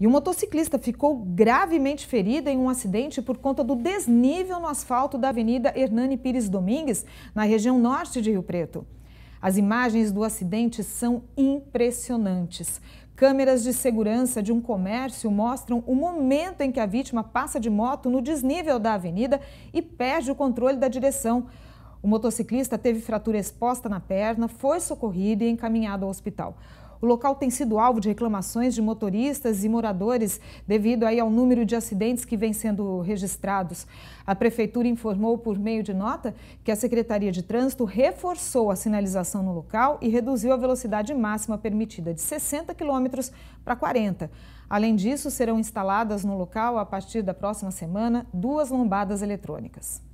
E um motociclista ficou gravemente ferido em um acidente por conta do desnível no asfalto da Avenida Hernani Pires Domingues, na região norte de Rio Preto. As imagens do acidente são impressionantes. Câmeras de segurança de um comércio mostram o momento em que a vítima passa de moto no desnível da avenida e perde o controle da direção. O motociclista teve fratura exposta na perna, foi socorrido e encaminhado ao hospital. O local tem sido alvo de reclamações de motoristas e moradores devido aí ao número de acidentes que vem sendo registrados. A prefeitura informou por meio de nota que a Secretaria de Trânsito reforçou a sinalização no local e reduziu a velocidade máxima permitida de 60 km para 40. Além disso, serão instaladas no local, a partir da próxima semana, duas lombadas eletrônicas.